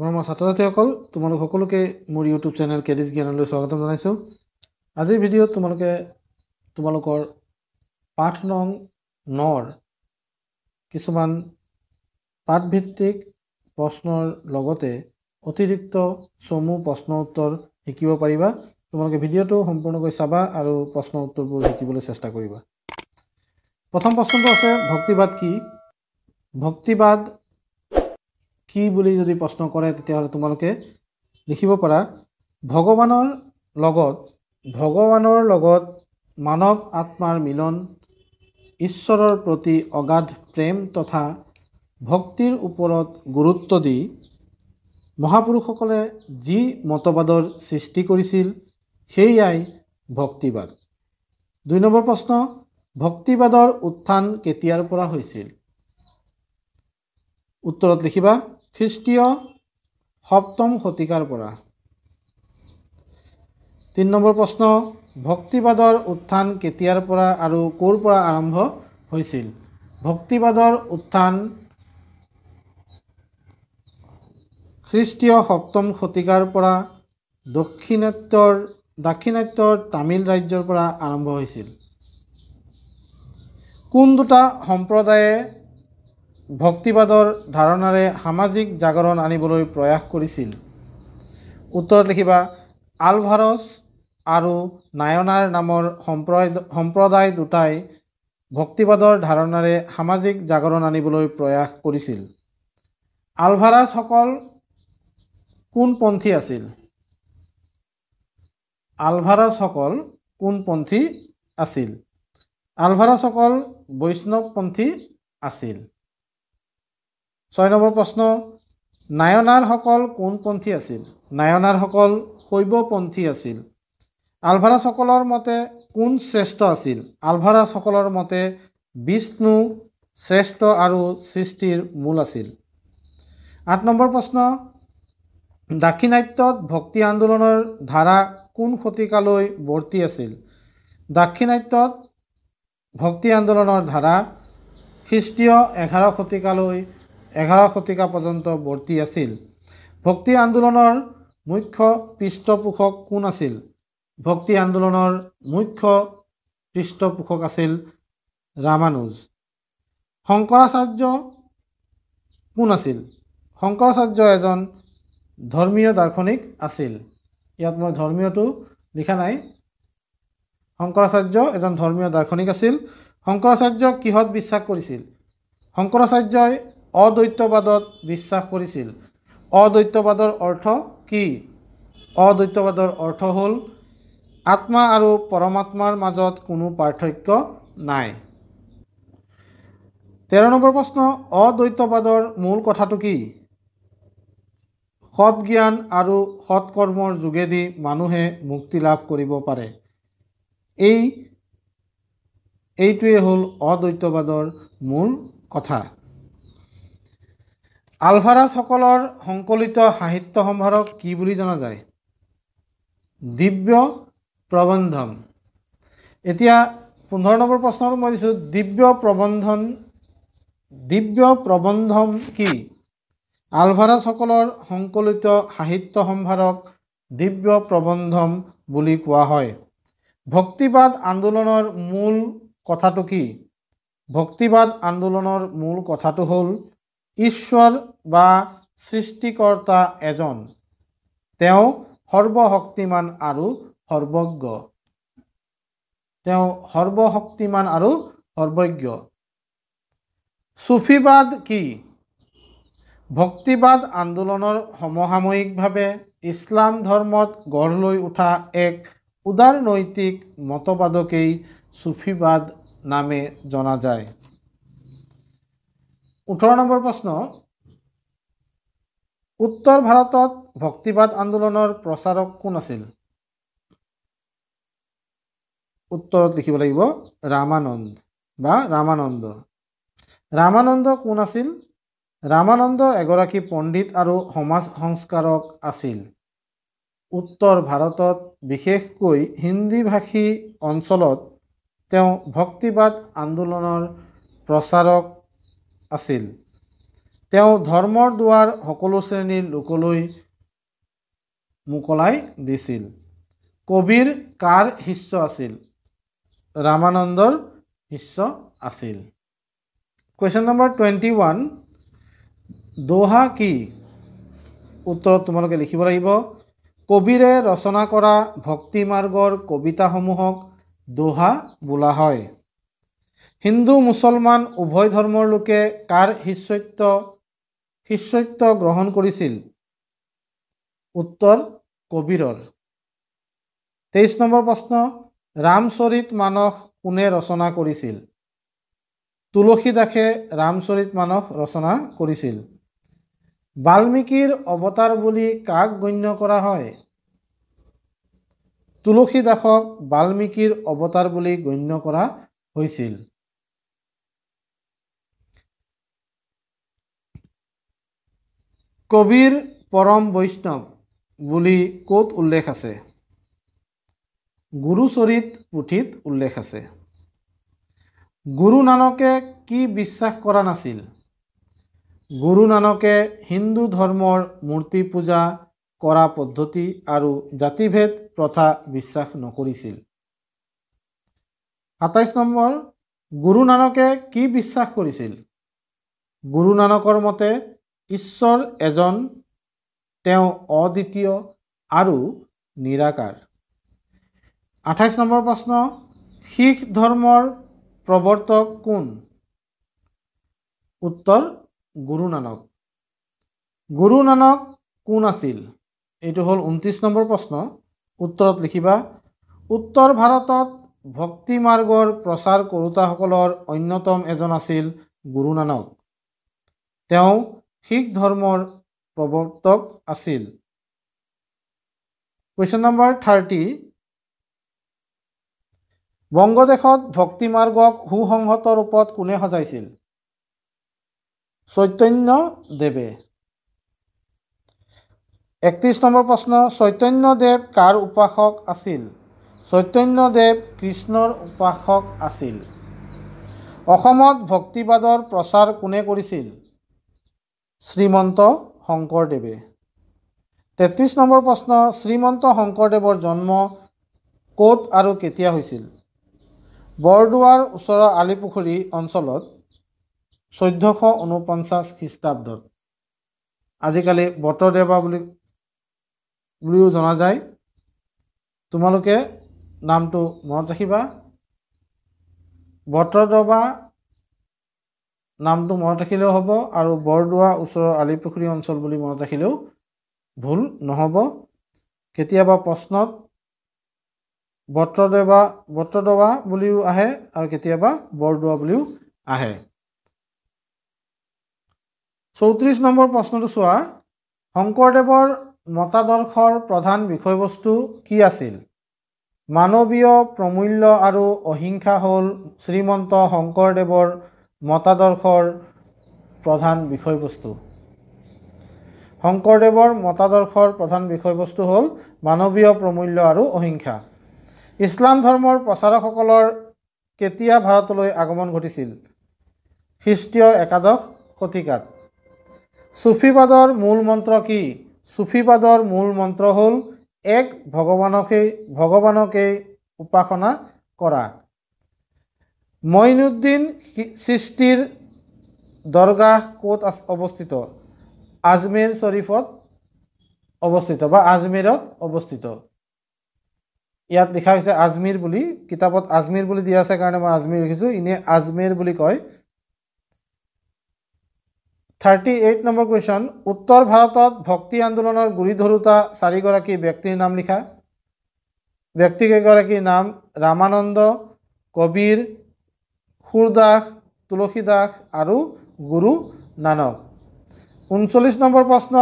মোৰ মোৰ ছাত্ৰ ছাত্ৰীসকল তোমালোক সকলোকে মোৰ ইউটিউব চেনেল কেডিছ জ্ঞানলৈ স্বাগতম জনাইছোঁ আজিৰ ভিডিঅ'ত তোমালোকে তোমালোকৰ পাঠ নং নৰ কিছুমান পাঠভিত্তিক প্ৰশ্নৰ লগতে অতিৰিক্ত চমু প্ৰশ্ন উত্তৰ শিকিব পাৰিবা তোমালোকে ভিডিঅ'টো সম্পূৰ্ণকৈ চাবা আৰু প্ৰশ্ন উত্তৰবোৰ শিকিবলৈ চেষ্টা কৰিবা প্ৰথম প্ৰশ্নটো আছে ভক্তিবাদ কি ভক্তিবাদ কি বুলি যদি প্ৰশ্ন কৰে তেতিয়াহ'লে তোমালোকে লিখিব পাৰা ভগৱানৰ লগত ভগৱানৰ লগত মানৱ আত্মাৰ মিলন ঈশ্বৰৰ প্ৰতি অগাধ প্ৰেম তথা ভক্তিৰ ওপৰত গুৰুত্ব দি মহাপুৰুষসকলে যি মতবাদৰ সৃষ্টি কৰিছিল সেয়াই ভক্তিবাদ দুই নম্বৰ প্ৰশ্ন ভক্তিবাদৰ উত্থান কেতিয়াৰ পৰা হৈছিল উত্তৰত লিখিবা খ্ৰীষ্টীয় সপ্তম শতিকাৰ পৰা তিনি নম্বৰ প্ৰশ্ন ভক্তিবাদৰ উত্থান কেতিয়াৰ পৰা আৰু ক'ৰ পৰা আৰম্ভ হৈছিল ভক্তিবাদৰ উত্থান খ্ৰীষ্টীয় সপ্তম শতিকাৰ পৰা দক্ষিণাত্যৰ দাক্ষিণাত্যৰ তামিল ৰাজ্যৰ পৰা আৰম্ভ হৈছিল কোন দুটা সম্প্ৰদায়ে ভক্তিবাদৰ ধাৰণাৰে সামাজিক জাগৰণ আনিবলৈ প্ৰয়াস কৰিছিল উত্তৰত লিখিবা আলভাৰছ আৰু নায়নাৰ নামৰ সম্প্ৰদায় সম্প্ৰদায় দুটাই ভক্তিবাদৰ ধাৰণাৰে সামাজিক জাগৰণ আনিবলৈ প্ৰয়াস কৰিছিল আলভাৰাছসকল কোনপন্থী আছিল আলভাৰাছসকল কোনপন্থী আছিল আলভাৰাছসকল বৈষ্ণৱপন্থী আছিল ছয় নম্বৰ প্ৰশ্ন নায়নাৰসকল কোনপন্থী আছিল নায়নাৰসকল শৈৱপন্থী আছিল আলভাৰাজসকলৰ মতে কোন শ্ৰেষ্ঠ আছিল আলভাৰাজসকলৰ মতে বিষ্ণু শ্ৰেষ্ঠ আৰু সৃষ্টিৰ মূল আছিল আঠ নম্বৰ প্ৰশ্ন দাক্ষিণাত্যত ভক্তি আন্দোলনৰ ধাৰা কোন শতিকালৈ বৰ্তি আছিল দাক্ষিণাত্যত ভক্তি আন্দোলনৰ ধাৰা খ্ৰীষ্টীয় এঘাৰ শতিকালৈ এঘাৰ শতিকা পৰ্যন্ত বৰ্তি আছিল ভক্তি আন্দোলনৰ মুখ্য পৃষ্ঠপোষক কোন আছিল ভক্তি আন্দোলনৰ মুখ্য পৃষ্ঠপোষক আছিল ৰামানুজ শংকৰাচাৰ্য কোন আছিল শংকৰাচাৰ্য এজন ধৰ্মীয় দাৰ্শনিক আছিল ইয়াত মই ধৰ্মীয়টো লিখা নাই শংকৰাচাৰ্য এজন ধৰ্মীয় দাৰ্শনিক আছিল শংকৰাচাৰ্য কিহত বিশ্বাস কৰিছিল শংকৰাচাৰ্যই অদ্বৈতবাদত বিশ্বাস কৰিছিল অদ্বৈতবাদৰ অৰ্থ কি অদ্বৈতবাদৰ অৰ্থ হ'ল আত্মা আৰু পৰমাত্মাৰ মাজত কোনো পাৰ্থক্য নাই তেৰ নম্বৰ প্ৰশ্ন অদ্বৈতবাদৰ মূল কথাটো কি সৎজ্ঞান আৰু সৎকৰ্মৰ যোগেদি মানুহে মুক্তি লাভ কৰিব পাৰে এই এইটোৱেই হ'ল অদ্বৈতবাদৰ মূল কথা আলভাৰাজসকলৰ সংকলিত সাহিত্য সম্ভাৰক কি বুলি জনা যায় দিব্য প্ৰবন্ধন এতিয়া পোন্ধৰ নম্বৰ প্ৰশ্নটো মই দিছোঁ দিব্য প্ৰবন্ধন দিব্য প্ৰবন্ধন কি আলভাৰাজসকলৰ সংকলিত সাহিত্য সম্ভাৰক দিব্য প্ৰবন্ধন বুলি কোৱা হয় ভক্তিবাদ আন্দোলনৰ মূল কথাটো কি ভক্তিবাদ আন্দোলনৰ মূল কথাটো হ'ল ঈশ্বৰ বা সৃষ্টিকৰ্তা এজন তেওঁ সৰ্বশক্তিমান আৰু সৰ্বজ্ঞ তেওঁ সৰ্বশক্তিমান আৰু সৰ্বজ্ঞ চুফিবাদ কি ভক্তিবাদ আন্দোলনৰ সমসাময়িকভাৱে ইছলাম ধৰ্মত গঢ় লৈ উঠা এক উদাৰনৈতিক মতবাদকেই চুফিবাদ নামে জনা যায় ওঠৰ নম্বৰ প্ৰশ্ন উত্তৰ ভাৰতত ভক্তিবাদ আন্দোলনৰ প্ৰচাৰক কোন আছিল উত্তৰত লিখিব লাগিব ৰামানন্দ বা ৰামানন্দ ৰামানন্দ কোন আছিল ৰামানন্দ এগৰাকী পণ্ডিত আৰু সমাজ সংস্কাৰক আছিল উত্তৰ ভাৰতত বিশেষকৈ হিন্দীভাষী অঞ্চলত তেওঁ ভক্তিবাদ আন্দোলনৰ প্ৰচাৰক আছিল তেওঁ ধৰ্মৰ দুৱাৰ সকলো শ্ৰেণীৰ লোকলৈ মোকলাই দিছিল কবিৰ কাৰ শিষ্য আছিল ৰামানন্দৰ শিষ্য আছিল কুৱেশ্যন নম্বৰ টুৱেণ্টি ওৱান দোহা কি উত্তৰত তোমালোকে লিখিব লাগিব কবিৰে ৰচনা কৰা ভক্তিমাৰ্গৰ কবিতাসমূহক দোহা বোলা হয় হিন্দু মুছলমান উভয় ধৰ্মৰ লোকে কাৰ শিষ্যত্ব শিষ্যত্ব গ্ৰহণ কৰিছিল উত্তৰ কবিৰৰ তেইছ নম্বৰ প্ৰশ্ন ৰামচৰিত মানস কোনে ৰচনা কৰিছিল তুলসী দাসে ৰামচৰিত মানস ৰচনা কৰিছিল বাল্মীকিৰ অৱতাৰ বুলি কাক গণ্য কৰা হয় তুলসী দাসক বাল্মীকিৰ অৱতাৰ বুলি গণ্য কৰা হৈছিল কবিৰ পৰম বৈষ্ণৱ বুলি ক'ত উল্লেখ আছে গুৰুচৰিত পুথিত উল্লেখ আছে গুৰু নানকে কি বিশ্বাস কৰা নাছিল গুৰু নানকে হিন্দু ধৰ্মৰ মূৰ্তি পূজা কৰা পদ্ধতি আৰু জাতিভেদ প্ৰথা বিশ্বাস নকৰিছিল সাতাইছ নম্বৰ গুৰু নানকে কি বিশ্বাস কৰিছিল গুৰু নানকৰ মতে ঈশ্বৰ এজন তেওঁ অদ্বিতীয় আৰু নিৰাকাৰ আঠাইছ নম্বৰ প্ৰশ্ন শিখ ধৰ্মৰ প্ৰৱৰ্তক কোন উত্তৰ গুৰু নানক গুৰু নানক কোন আছিল এইটো হ'ল ঊনত্ৰিছ নম্বৰ প্ৰশ্ন উত্তৰত লিখিবা উত্তৰ ভাৰতত ভক্তি মাৰ্গৰ প্ৰচাৰ কৰোতাসকলৰ অন্যতম এজন আছিল গুৰু নানক তেওঁ শিখ ধৰ্মৰ প্ৰৱৰ্তক আছিল কুৱেশ্যন নম্বৰ থাৰ্টি বংগদেশত ভক্তিমাৰ্গক সুসংহত ৰূপত কোনে সজাইছিল চৈতন্য দেৱে একত্ৰিছ নম্বৰ প্ৰশ্ন চৈতন্য দেৱ কাৰ উপাসক আছিল চৈতন্য দেৱ কৃষ্ণৰ উপাসক আছিল অসমত ভক্তিবাদৰ প্ৰচাৰ কোনে কৰিছিল শ্ৰীমন্ত শংকৰদেৱে তেত্ৰিছ নম্বৰ প্ৰশ্ন শ্ৰীমন্ত শংকৰদেৱৰ জন্ম ক'ত আৰু কেতিয়া হৈছিল বৰদোৱাৰ ওচৰৰ আলিপুখুৰী অঞ্চলত চৈধ্যশ ঊনপঞ্চাছ খ্ৰীষ্টাব্দত আজিকালি বতদেৱা বুলি বুলিও জনা যায় তোমালোকে নামটো মনত ৰাখিবা বটদেৱা নামটো মনত ৰাখিলেও হ'ব আৰু বৰদোৱা ওচৰৰ আলিপুখুৰী অঞ্চল বুলি মনত ৰাখিলেও ভুল নহ'ব কেতিয়াবা প্ৰশ্নত বত্ৰদেৱা বত্ৰদবা বুলিও আহে আৰু কেতিয়াবা বৰদোৱা বুলিও আহে চৌত্ৰিছ নম্বৰ প্ৰশ্নটো চোৱা শংকৰদেৱৰ মতাদৰ্শৰ প্ৰধান বিষয়বস্তু কি আছিল মানৱীয় প্ৰমূল্য আৰু অহিংসা হ'ল শ্ৰীমন্ত শংকৰদেৱৰ মতাদৰ্শৰ প্ৰধান বিষয়বস্তু শংকৰদেৱৰ মতাদৰ্শৰ প্ৰধান বিষয়বস্তু হ'ল মানৱীয় প্ৰমূল্য আৰু অহিংসা ইছলাম ধৰ্মৰ প্ৰচাৰকসকলৰ কেতিয়া ভাৰতলৈ আগমন ঘটিছিল খ্ৰীষ্টীয় একাদশ শতিকাত চুফিবাদৰ মূল মন্ত্ৰ কি চুফিবাদৰ মূল মন্ত্ৰ হ'ল এক ভগৱানকেই ভগৱানকেই উপাসনা কৰা মইনুদ্দিন সৃষ্টিৰ দৰগাহ ক'ত অৱস্থিত আজমেৰ শ্বৰীফত অৱস্থিত বা আজমেৰত অৱস্থিত ইয়াত লিখা হৈছে আজমিৰ বুলি কিতাপত আজমিৰ বুলি দিয়া আছে কাৰণে মই আজমিৰ লিখিছোঁ ইনে আজমেৰ বুলি কয় থাৰ্টি এইট নম্বৰ কুৱেশ্যন উত্তৰ ভাৰতত ভক্তি আন্দোলনৰ গুৰি ধৰোতা চাৰিগৰাকী ব্যক্তিৰ নাম লিখা ব্যক্তিকেইগৰাকীৰ নাম ৰামানন্দ কবিৰ সুৰদাস দাস আৰু গুৰু নানক ঊনচল্লিছ নম্বৰ প্ৰশ্ন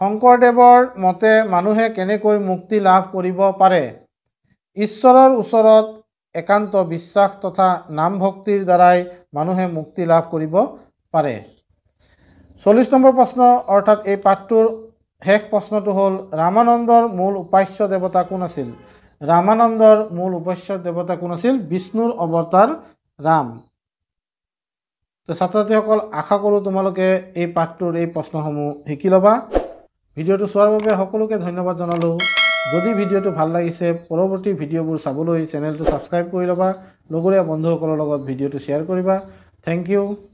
শংকৰদেৱৰ মতে মানুহে কেনেকৈ মুক্তি লাভ কৰিব পাৰে ঈশ্বৰৰ ওচৰত একান্ত বিশ্বাস তথা নামভক্তিৰ দ্বাৰাই মানুহে মুক্তি লাভ কৰিব পাৰে চল্লিছ নম্বৰ প্ৰশ্ন অৰ্থাৎ এই পাঠটোৰ শেষ প্ৰশ্নটো হ'ল ৰামানন্দৰ মূল উপাস্য দেৱতা কোন আছিল ৰামানন্দৰ মূল উপাস্য দেৱতা কোন আছিল বিষ্ণুৰ অৱতাৰ ৰাম তো ছাত্ৰ ছাত্ৰীসকল আশা কৰোঁ তোমালোকে এই পাঠটোৰ এই প্ৰশ্নসমূহ শিকি ল'বা ভিডিঅ'টো চোৱাৰ বাবে সকলোকে ধন্যবাদ জনালোঁ যদি ভিডিঅ'টো ভাল লাগিছে পৰৱৰ্তী ভিডিঅ'বোৰ চাবলৈ চেনেলটো ছাবস্ক্ৰাইব কৰি ল'বা লগৰীয়া বন্ধুসকলৰ লগত ভিডিঅ'টো শ্বেয়াৰ কৰিবা থেংক ইউ